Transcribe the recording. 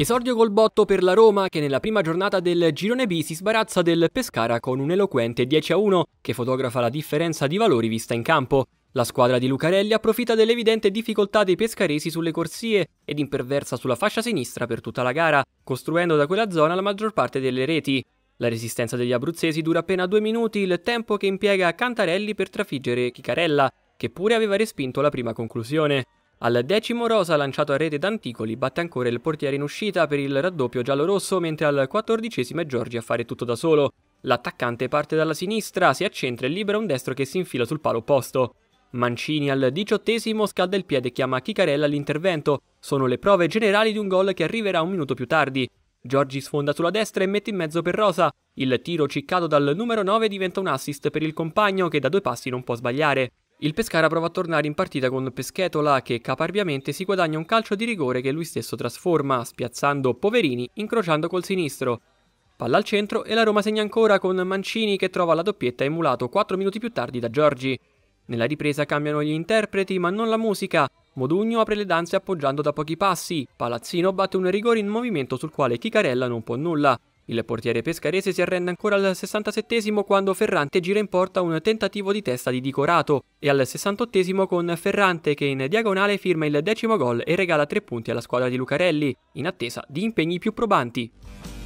Esordio col botto per la Roma che nella prima giornata del girone B si sbarazza del Pescara con un eloquente 10 1 che fotografa la differenza di valori vista in campo. La squadra di Lucarelli approfitta dell'evidente difficoltà dei pescaresi sulle corsie ed imperversa sulla fascia sinistra per tutta la gara, costruendo da quella zona la maggior parte delle reti. La resistenza degli abruzzesi dura appena due minuti, il tempo che impiega Cantarelli per trafiggere Chicarella, che pure aveva respinto la prima conclusione. Al decimo Rosa lanciato a rete da Anticoli batte ancora il portiere in uscita per il raddoppio giallo-rosso mentre al quattordicesimo è Giorgi a fare tutto da solo. L'attaccante parte dalla sinistra, si accentra e libera un destro che si infila sul palo opposto. Mancini al diciottesimo scalda il piede e chiama Chicarella all'intervento. Sono le prove generali di un gol che arriverà un minuto più tardi. Giorgi sfonda sulla destra e mette in mezzo per Rosa. Il tiro ciccato dal numero 9 diventa un assist per il compagno che da due passi non può sbagliare. Il Pescara prova a tornare in partita con Peschetola che caparbiamente si guadagna un calcio di rigore che lui stesso trasforma, spiazzando Poverini, incrociando col sinistro. Palla al centro e la Roma segna ancora con Mancini che trova la doppietta emulato 4 minuti più tardi da Giorgi. Nella ripresa cambiano gli interpreti ma non la musica. Modugno apre le danze appoggiando da pochi passi. Palazzino batte un rigore in movimento sul quale Chicarella non può nulla. Il portiere pescarese si arrende ancora al 67 quando Ferrante gira in porta un tentativo di testa di Dicorato e al 68 con Ferrante che in diagonale firma il decimo gol e regala tre punti alla squadra di Lucarelli, in attesa di impegni più probanti.